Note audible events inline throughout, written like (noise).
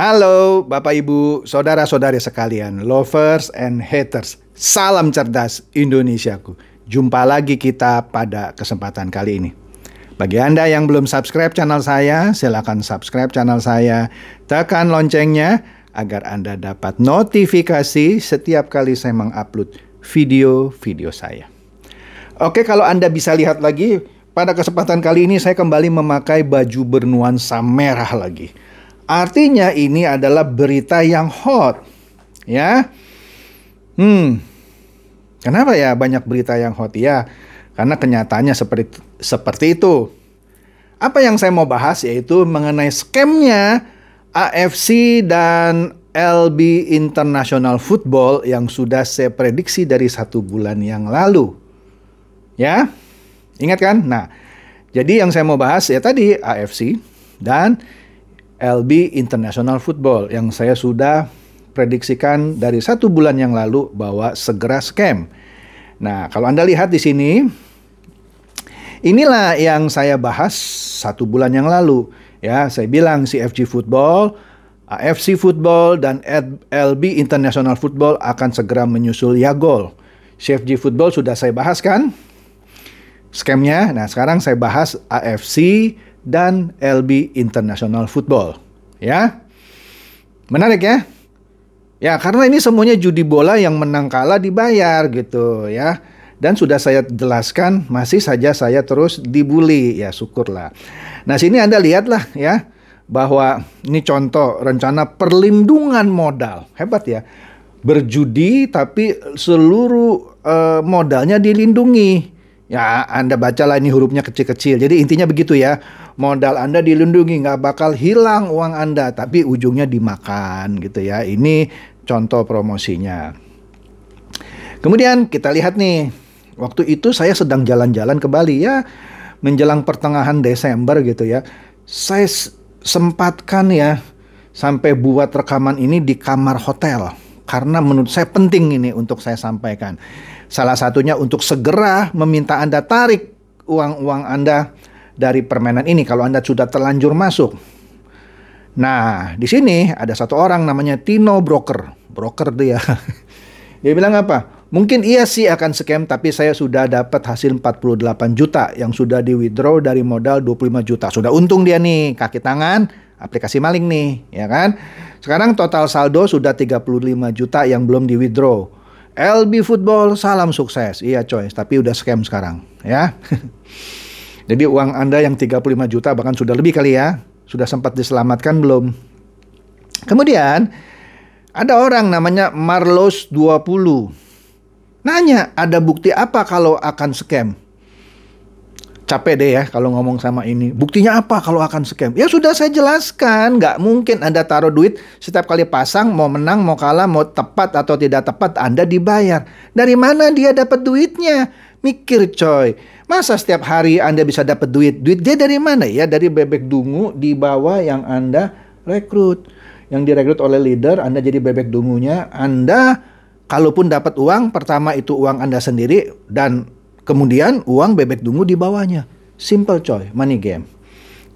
Halo Bapak Ibu, saudara-saudari sekalian, lovers and haters. Salam cerdas Indonesiaku. Jumpa lagi kita pada kesempatan kali ini. Bagi Anda yang belum subscribe channel saya, silakan subscribe channel saya. Tekan loncengnya agar Anda dapat notifikasi setiap kali saya mengupload video-video saya. Oke, kalau Anda bisa lihat lagi, pada kesempatan kali ini saya kembali memakai baju bernuansa merah lagi Artinya ini adalah berita yang hot. Ya. Hmm. Kenapa ya banyak berita yang hot ya? Karena kenyataannya seperti seperti itu. Apa yang saya mau bahas yaitu mengenai skemnya AFC dan LB International Football yang sudah saya prediksi dari satu bulan yang lalu. Ya, ingat kan? Nah, jadi yang saya mau bahas ya tadi AFC dan LB International Football yang saya sudah prediksikan dari satu bulan yang lalu bahwa segera scam. Nah, kalau Anda lihat di sini, inilah yang saya bahas satu bulan yang lalu. Ya, saya bilang CFG Football, AFC Football, dan LB International Football akan segera menyusul ya gol. CFG Football sudah saya bahas kan? Scamnya, nah sekarang saya bahas AFC dan LB International Football. Ya. Menarik ya? Ya, karena ini semuanya judi bola yang menang kalah dibayar gitu ya. Dan sudah saya jelaskan, masih saja saya terus dibully. Ya, syukurlah. Nah, sini Anda lihatlah ya bahwa ini contoh rencana perlindungan modal. Hebat ya. Berjudi tapi seluruh uh, modalnya dilindungi Ya, Anda bacalah ini hurufnya kecil-kecil. Jadi intinya begitu ya. Modal Anda dilindungi, nggak bakal hilang uang Anda, tapi ujungnya dimakan gitu ya. Ini contoh promosinya. Kemudian kita lihat nih, waktu itu saya sedang jalan-jalan ke Bali ya, menjelang pertengahan Desember gitu ya. Saya sempatkan ya sampai buat rekaman ini di kamar hotel karena menurut saya penting ini untuk saya sampaikan. Salah satunya untuk segera meminta Anda tarik uang-uang Anda dari permainan ini kalau Anda sudah terlanjur masuk. Nah, di sini ada satu orang namanya Tino Broker. Broker dia. (laughs) dia bilang apa? Mungkin iya sih akan scam tapi saya sudah dapat hasil 48 juta yang sudah di withdraw dari modal 25 juta. Sudah untung dia nih, kaki tangan aplikasi maling nih, ya kan? Sekarang total saldo sudah 35 juta yang belum di withdraw. LB Football salam sukses. Iya coy, tapi udah scam sekarang ya. (laughs) Jadi uang Anda yang 35 juta bahkan sudah lebih kali ya, sudah sempat diselamatkan belum? Kemudian ada orang namanya Marlos 20. Nanya, ada bukti apa kalau akan scam? capek deh ya kalau ngomong sama ini. Buktinya apa kalau akan scam? Ya sudah saya jelaskan, nggak mungkin Anda taruh duit setiap kali pasang mau menang, mau kalah, mau tepat atau tidak tepat Anda dibayar. Dari mana dia dapat duitnya? Mikir coy. Masa setiap hari Anda bisa dapat duit? Duit dia dari mana ya? Dari bebek dungu di bawah yang Anda rekrut. Yang direkrut oleh leader, Anda jadi bebek dungunya, Anda kalaupun dapat uang, pertama itu uang Anda sendiri dan Kemudian uang bebek dungu di bawahnya. Simple coy, money game.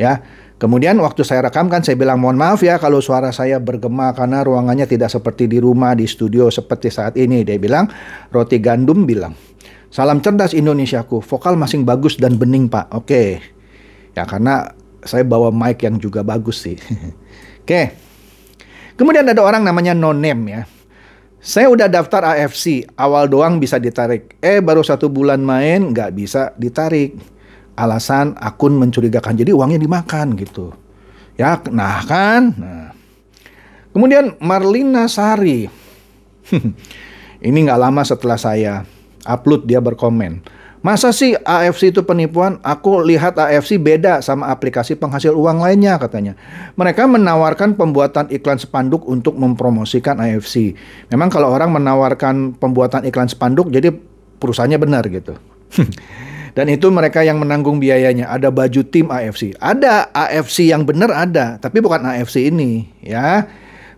Ya. Kemudian waktu saya rekam kan saya bilang mohon maaf ya kalau suara saya bergema karena ruangannya tidak seperti di rumah, di studio seperti saat ini. Dia bilang, roti gandum bilang, salam cerdas Indonesiaku, vokal masing bagus dan bening pak. Oke, okay. ya karena saya bawa mic yang juga bagus sih. (laughs) Oke, okay. kemudian ada orang namanya Nonem ya. Saya udah daftar AFC, awal doang bisa ditarik. Eh baru satu bulan main nggak bisa ditarik. Alasan akun mencurigakan, jadi uangnya dimakan gitu. Ya, nah kan. Nah. Kemudian Marlina Sari. (laughs) Ini nggak lama setelah saya upload dia berkomen. Masa sih AFC itu penipuan? Aku lihat AFC beda sama aplikasi penghasil uang lainnya katanya. Mereka menawarkan pembuatan iklan spanduk untuk mempromosikan AFC. Memang kalau orang menawarkan pembuatan iklan spanduk jadi perusahaannya benar gitu. (laughs) Dan itu mereka yang menanggung biayanya. Ada baju tim AFC. Ada AFC yang benar ada, tapi bukan AFC ini ya.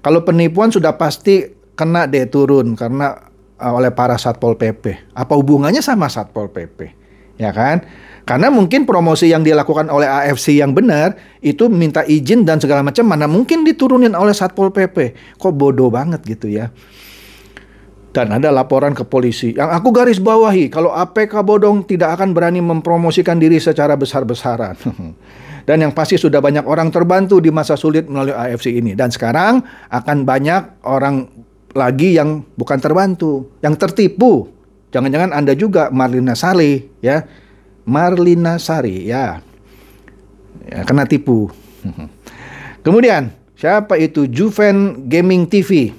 Kalau penipuan sudah pasti kena deh turun karena Eh, oleh para Satpol PP. Apa hubungannya sama Satpol PP? Ya kan? Karena mungkin promosi yang dilakukan oleh AFC yang benar itu minta izin dan segala macam mana mungkin diturunin oleh Satpol PP. Kok bodoh banget gitu ya. Dan ada laporan ke polisi. Yang aku garis bawahi, kalau APK bodong tidak akan berani mempromosikan diri secara besar-besaran. (laughs) dan yang pasti sudah banyak orang terbantu di masa sulit melalui AFC ini. Dan sekarang akan banyak orang lagi yang bukan terbantu, yang tertipu. Jangan-jangan Anda juga Marlina Sari, ya. Marlina Sari, ya. ya kena tipu. (laughs) Kemudian, siapa itu Juven Gaming TV?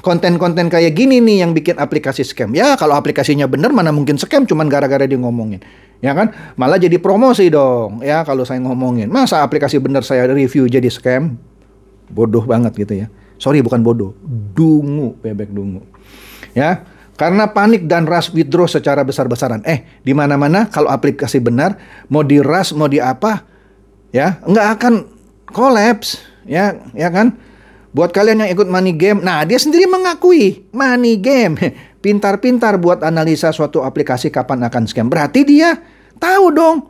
Konten-konten kayak gini nih yang bikin aplikasi scam. Ya, kalau aplikasinya benar, mana mungkin scam cuman gara-gara dia ngomongin. Ya kan? Malah jadi promosi dong. Ya, kalau saya ngomongin. Masa aplikasi benar saya review jadi scam? Bodoh banget gitu ya. Sorry bukan bodoh, dungu bebek dungu. Ya, karena panik dan ras withdraw secara besar-besaran. Eh, di mana-mana kalau aplikasi benar, mau di ras mau di apa, ya nggak akan kolaps, ya, ya kan? Buat kalian yang ikut money game, nah dia sendiri mengakui money game. (laughs) Pintar-pintar buat analisa suatu aplikasi kapan akan scam. Berarti dia tahu dong.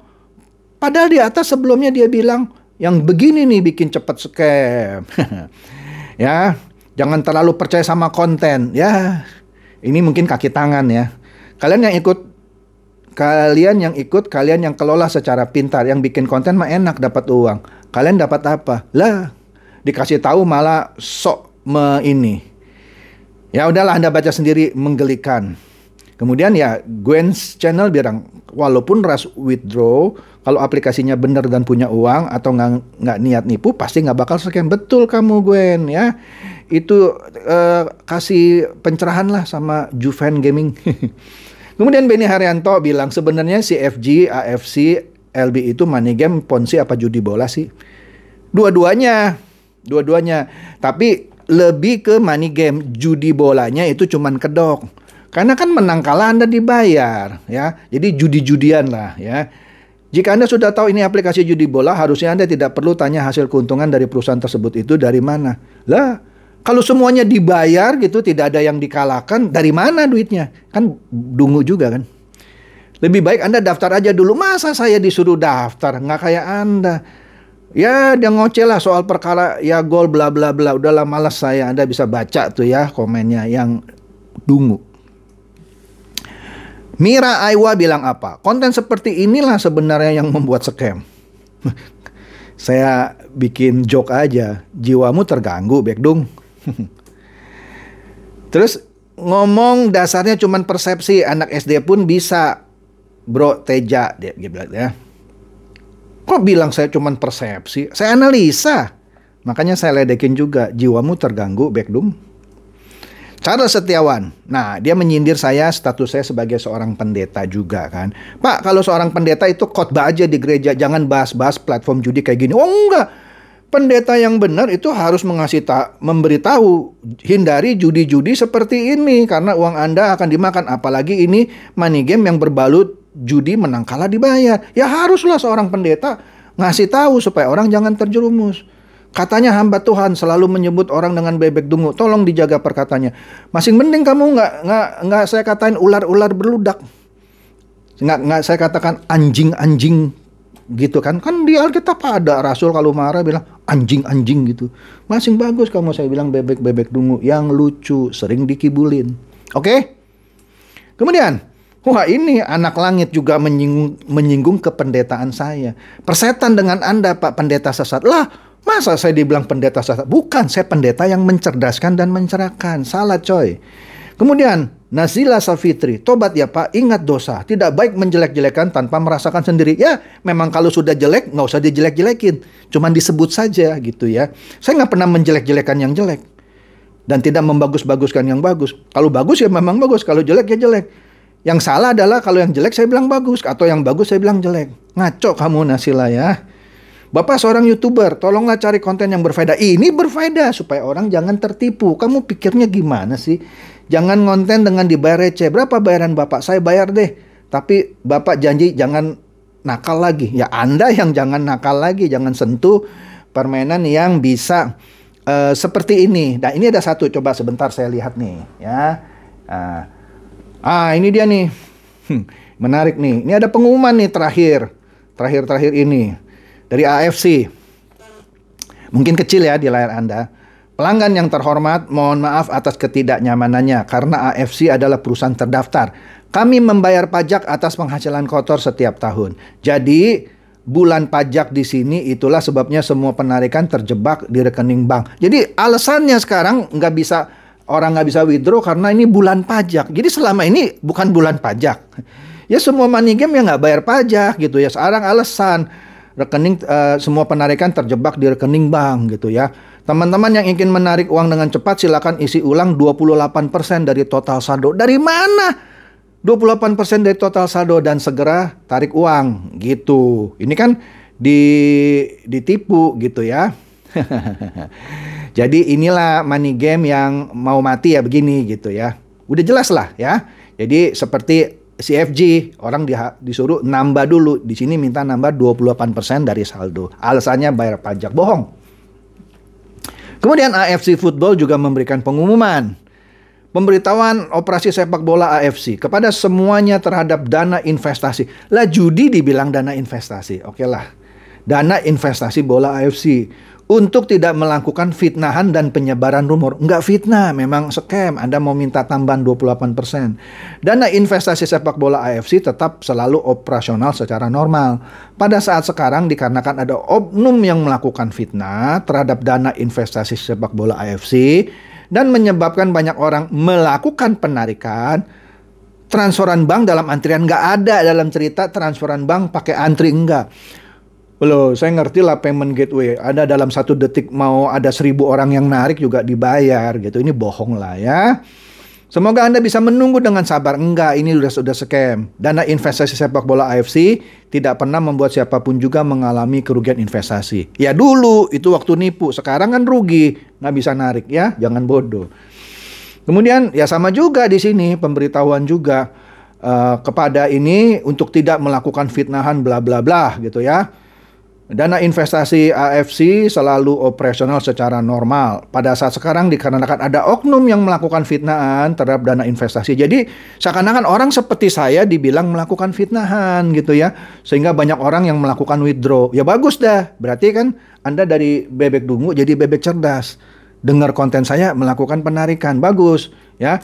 Padahal di atas sebelumnya dia bilang yang begini nih bikin cepat scam. (laughs) ya jangan terlalu percaya sama konten ya ini mungkin kaki tangan ya kalian yang ikut kalian yang ikut kalian yang kelola secara pintar yang bikin konten mah enak dapat uang kalian dapat apa lah dikasih tahu malah sok me ini ya udahlah anda baca sendiri menggelikan Kemudian ya Gwen's channel bilang walaupun ras withdraw kalau aplikasinya benar dan punya uang atau nggak nggak niat nipu pasti nggak bakal scam betul kamu Gwen ya itu eh, kasih pencerahan lah sama Juven Gaming. (laughs) Kemudian Benny Haryanto bilang sebenarnya CFG, AFC, LB itu money game, ponzi apa judi bola sih? Dua-duanya, dua-duanya. Tapi lebih ke money game, judi bolanya itu cuman kedok karena kan menang kalah Anda dibayar, ya. Jadi judi-judian lah, ya. Jika Anda sudah tahu ini aplikasi judi bola, harusnya Anda tidak perlu tanya hasil keuntungan dari perusahaan tersebut itu dari mana. Lah, kalau semuanya dibayar gitu, tidak ada yang dikalahkan, dari mana duitnya? Kan dungu juga kan. Lebih baik Anda daftar aja dulu. Masa saya disuruh daftar? Nggak kayak Anda. Ya, dia ngoceh lah soal perkara ya gol bla bla bla. Udahlah malas saya. Anda bisa baca tuh ya komennya yang dungu. Mira Aiwa bilang apa? Konten seperti inilah sebenarnya yang membuat scam. (laughs) Saya bikin joke aja, jiwamu terganggu, Bekdung. (laughs) Terus ngomong dasarnya cuma persepsi, anak SD pun bisa. Bro Teja dia, dia bilang ya. Kok bilang saya cuma persepsi? Saya analisa. Makanya saya ledekin juga, jiwamu terganggu, Bekdung. Charles Setiawan. Nah, dia menyindir saya status saya sebagai seorang pendeta juga kan. Pak, kalau seorang pendeta itu khotbah aja di gereja, jangan bahas-bahas platform judi kayak gini. Oh enggak. Pendeta yang benar itu harus mengasih ta memberitahu hindari judi-judi seperti ini karena uang Anda akan dimakan apalagi ini money game yang berbalut judi menang kalah dibayar. Ya haruslah seorang pendeta ngasih tahu supaya orang jangan terjerumus. Katanya hamba Tuhan selalu menyebut orang dengan bebek dungu. Tolong dijaga perkatanya. Masing mending kamu nggak nggak nggak saya katain ular-ular berludak. Nggak nggak saya katakan anjing-anjing gitu kan. Kan di Alkitab ada Rasul kalau marah bilang anjing-anjing gitu. Masing bagus kamu saya bilang bebek-bebek dungu yang lucu, sering dikibulin. Oke? Okay? Kemudian, Wah ini anak langit juga menyinggung, menyinggung kependetaan saya. Persetan dengan Anda Pak Pendeta Sesat. Lah Masa saya dibilang pendeta sesat? Bukan, saya pendeta yang mencerdaskan dan mencerahkan. Salah coy. Kemudian, Nazila Safitri, tobat ya Pak, ingat dosa. Tidak baik menjelek-jelekan tanpa merasakan sendiri. Ya, memang kalau sudah jelek, nggak usah dijelek-jelekin. Cuman disebut saja gitu ya. Saya nggak pernah menjelek-jelekan yang jelek. Dan tidak membagus-baguskan yang bagus. Kalau bagus ya memang bagus, kalau jelek ya jelek. Yang salah adalah kalau yang jelek saya bilang bagus, atau yang bagus saya bilang jelek. Ngaco kamu Nasila ya. Bapak seorang YouTuber, tolonglah cari konten yang berfaedah. Ini berfaedah supaya orang jangan tertipu. Kamu pikirnya gimana sih? Jangan konten dengan dibayar receh. Berapa bayaran Bapak? Saya bayar deh. Tapi Bapak janji jangan nakal lagi. Ya Anda yang jangan nakal lagi. Jangan sentuh permainan yang bisa uh, seperti ini. Nah ini ada satu. Coba sebentar saya lihat nih. Ya. Uh, ah ini dia nih. Hmm, menarik nih. Ini ada pengumuman nih terakhir. Terakhir-terakhir ini dari AFC. Mungkin kecil ya di layar Anda. Pelanggan yang terhormat, mohon maaf atas ketidaknyamanannya karena AFC adalah perusahaan terdaftar. Kami membayar pajak atas penghasilan kotor setiap tahun. Jadi, bulan pajak di sini itulah sebabnya semua penarikan terjebak di rekening bank. Jadi, alasannya sekarang nggak bisa orang nggak bisa withdraw karena ini bulan pajak. Jadi selama ini bukan bulan pajak. Ya semua money game yang nggak bayar pajak gitu ya. Sekarang alasan rekening uh, semua penarikan terjebak di rekening bank gitu ya. Teman-teman yang ingin menarik uang dengan cepat silakan isi ulang 28% dari total saldo. Dari mana? 28% dari total saldo dan segera tarik uang gitu. Ini kan di ditipu gitu ya. (laughs) Jadi inilah money game yang mau mati ya begini gitu ya. Udah jelas lah ya. Jadi seperti CFG orang di, disuruh nambah dulu di sini minta nambah 28% dari saldo alasannya bayar pajak bohong kemudian AFC Football juga memberikan pengumuman pemberitahuan operasi sepak bola AFC kepada semuanya terhadap dana investasi lah judi dibilang dana investasi oke okay lah dana investasi bola AFC untuk tidak melakukan fitnahan dan penyebaran rumor. Enggak fitnah, memang scam. Anda mau minta tambahan 28%. Dana investasi sepak bola AFC tetap selalu operasional secara normal. Pada saat sekarang dikarenakan ada oknum yang melakukan fitnah terhadap dana investasi sepak bola AFC dan menyebabkan banyak orang melakukan penarikan transferan bank dalam antrian nggak ada dalam cerita transferan bank pakai antri enggak belum, saya ngerti lah payment gateway. Ada dalam satu detik mau ada seribu orang yang narik juga dibayar gitu. Ini bohong lah ya. Semoga Anda bisa menunggu dengan sabar. Enggak, ini sudah sudah scam. Dana investasi sepak bola AFC tidak pernah membuat siapapun juga mengalami kerugian investasi. Ya dulu itu waktu nipu, sekarang kan rugi, nggak bisa narik ya, jangan bodoh. Kemudian ya sama juga di sini pemberitahuan juga uh, kepada ini untuk tidak melakukan fitnahan bla bla bla gitu ya. Dana investasi AFC selalu operasional secara normal. Pada saat sekarang dikarenakan ada oknum yang melakukan fitnahan terhadap dana investasi. Jadi seakan-akan orang seperti saya dibilang melakukan fitnahan gitu ya. Sehingga banyak orang yang melakukan withdraw. Ya bagus dah. Berarti kan Anda dari bebek dungu jadi bebek cerdas. Dengar konten saya melakukan penarikan. Bagus ya.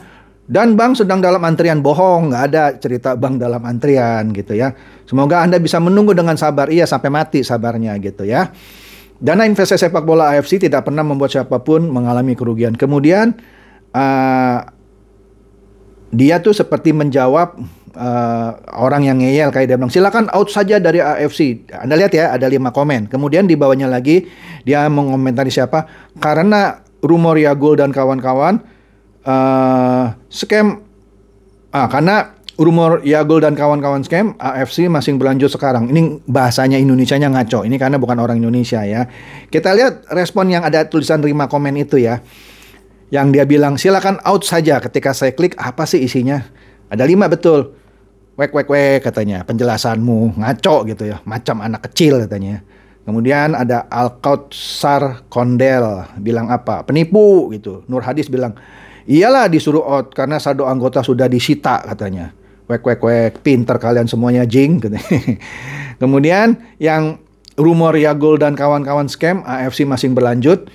Dan Bang sedang dalam antrian bohong, nggak ada cerita Bang dalam antrian gitu ya. Semoga Anda bisa menunggu dengan sabar, iya sampai mati sabarnya gitu ya. Dana investasi sepak bola AFC tidak pernah membuat siapapun mengalami kerugian. Kemudian uh, dia tuh seperti menjawab uh, orang yang ngeyel kayak dia bilang silakan out saja dari AFC. Anda lihat ya ada lima komen. Kemudian di bawahnya lagi dia mengomentari siapa karena Rumor ya gol dan kawan-kawan uh, scam ah, karena rumor Yagul dan kawan-kawan scam AFC masih berlanjut sekarang. Ini bahasanya Indonesianya ngaco. Ini karena bukan orang Indonesia ya. Kita lihat respon yang ada tulisan terima komen itu ya. Yang dia bilang silakan out saja ketika saya klik apa sih isinya. Ada lima betul. Wek wek wek katanya penjelasanmu ngaco gitu ya. Macam anak kecil katanya. Kemudian ada Sar Kondel bilang apa? Penipu gitu. Nur Hadis bilang Iyalah disuruh out karena saldo anggota sudah disita katanya. Wek wek wek pinter kalian semuanya jing. (laughs) Kemudian yang rumor ya Yagul dan kawan-kawan scam AFC masih berlanjut.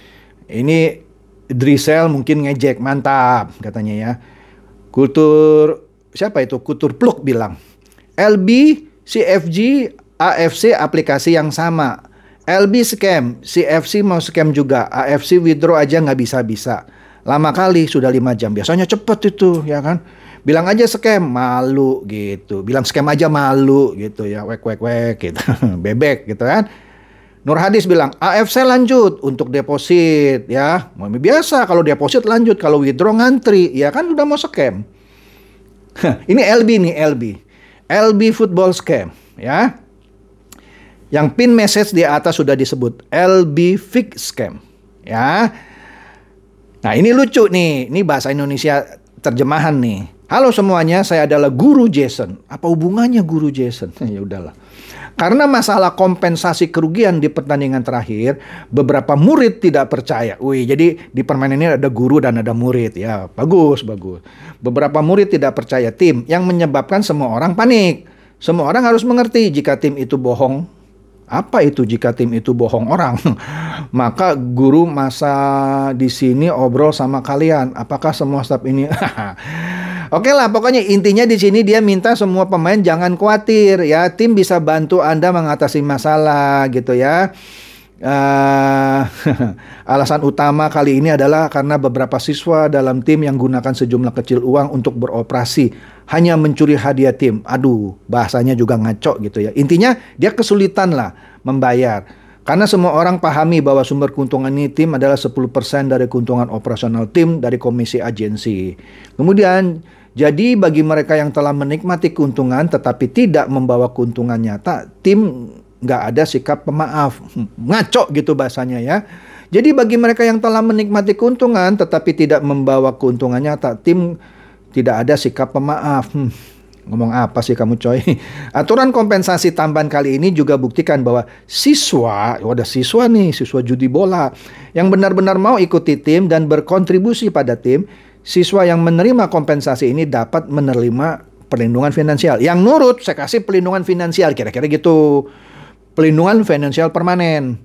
Ini Drisel mungkin ngejek mantap katanya ya. Kultur siapa itu? Kultur Pluk bilang. LB, CFG, AFC aplikasi yang sama. LB scam, CFC mau scam juga, AFC withdraw aja nggak bisa-bisa lama kali sudah lima jam biasanya cepet itu ya kan bilang aja scam malu gitu bilang scam aja malu gitu ya wek wek wek gitu (laughs) bebek gitu kan Nur Hadis bilang AFC lanjut untuk deposit ya biasa kalau deposit lanjut kalau withdraw ngantri ya kan udah mau scam (laughs) ini LB nih LB LB football scam ya yang pin message di atas sudah disebut LB fix scam ya Nah ini lucu nih, ini bahasa Indonesia terjemahan nih. Halo semuanya, saya adalah guru Jason. Apa hubungannya guru Jason? (laughs) ya udahlah. Karena masalah kompensasi kerugian di pertandingan terakhir, beberapa murid tidak percaya. Wih, jadi di permainan ini ada guru dan ada murid ya. Bagus, bagus. Beberapa murid tidak percaya tim yang menyebabkan semua orang panik. Semua orang harus mengerti jika tim itu bohong apa itu jika tim itu bohong orang? (laughs) Maka guru masa di sini obrol sama kalian. Apakah semua staff ini? (laughs) Oke okay lah, pokoknya intinya di sini dia minta semua pemain jangan khawatir ya. Tim bisa bantu Anda mengatasi masalah gitu ya. Uh, (laughs) alasan utama kali ini adalah karena beberapa siswa dalam tim yang gunakan sejumlah kecil uang untuk beroperasi hanya mencuri hadiah tim. Aduh, bahasanya juga ngaco gitu ya. Intinya dia kesulitan lah membayar. Karena semua orang pahami bahwa sumber keuntungan ini tim adalah 10% dari keuntungan operasional tim dari komisi agensi. Kemudian, jadi bagi mereka yang telah menikmati keuntungan tetapi tidak membawa keuntungan nyata, tim nggak ada sikap pemaaf. Hmm, ngaco gitu bahasanya ya. Jadi bagi mereka yang telah menikmati keuntungan tetapi tidak membawa keuntungan nyata, tim tidak ada sikap pemaaf. Hmm, ngomong apa sih kamu coy? (laughs) Aturan kompensasi tambahan kali ini juga buktikan bahwa siswa, wadah oh, siswa nih, siswa judi bola yang benar-benar mau ikuti tim dan berkontribusi pada tim, siswa yang menerima kompensasi ini dapat menerima perlindungan finansial. Yang nurut saya kasih perlindungan finansial kira-kira gitu. Perlindungan finansial permanen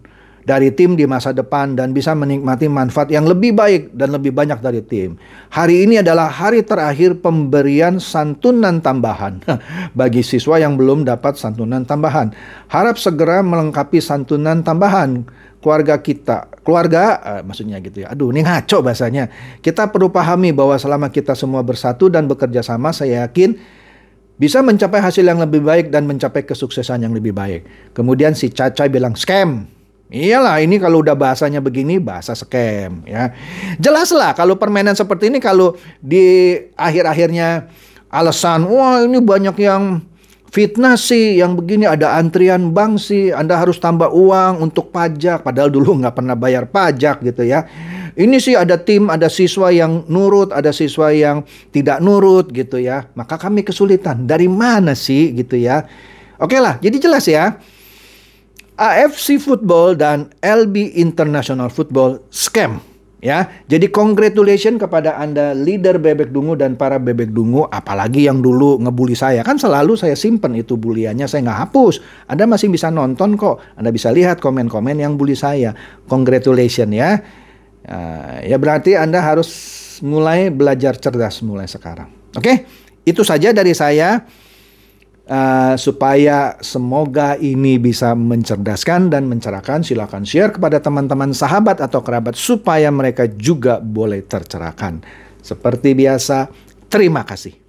dari tim di masa depan dan bisa menikmati manfaat yang lebih baik dan lebih banyak dari tim. Hari ini adalah hari terakhir pemberian santunan tambahan (laughs) bagi siswa yang belum dapat santunan tambahan. Harap segera melengkapi santunan tambahan keluarga kita, keluarga eh, maksudnya gitu ya. Aduh, ini ngaco bahasanya. Kita perlu pahami bahwa selama kita semua bersatu dan bekerja sama, saya yakin bisa mencapai hasil yang lebih baik dan mencapai kesuksesan yang lebih baik. Kemudian si Caca bilang scam. Iyalah ini kalau udah bahasanya begini bahasa scam ya. Jelaslah kalau permainan seperti ini kalau di akhir-akhirnya alasan wah ini banyak yang fitnah sih yang begini ada antrian bank sih Anda harus tambah uang untuk pajak padahal dulu nggak pernah bayar pajak gitu ya ini sih ada tim ada siswa yang nurut ada siswa yang tidak nurut gitu ya maka kami kesulitan dari mana sih gitu ya oke lah jadi jelas ya AFC Football dan LB International Football scam ya. Jadi congratulation kepada Anda leader Bebek Dungu dan para Bebek Dungu apalagi yang dulu ngebully saya. Kan selalu saya simpen itu buliannya, saya nggak hapus. Anda masih bisa nonton kok. Anda bisa lihat komen-komen yang bully saya. Congratulations ya. Uh, ya berarti Anda harus mulai belajar cerdas mulai sekarang. Oke? Itu saja dari saya. Uh, supaya semoga ini bisa mencerdaskan dan mencerahkan silakan share kepada teman-teman sahabat atau kerabat supaya mereka juga boleh tercerahkan. Seperti biasa, terima kasih.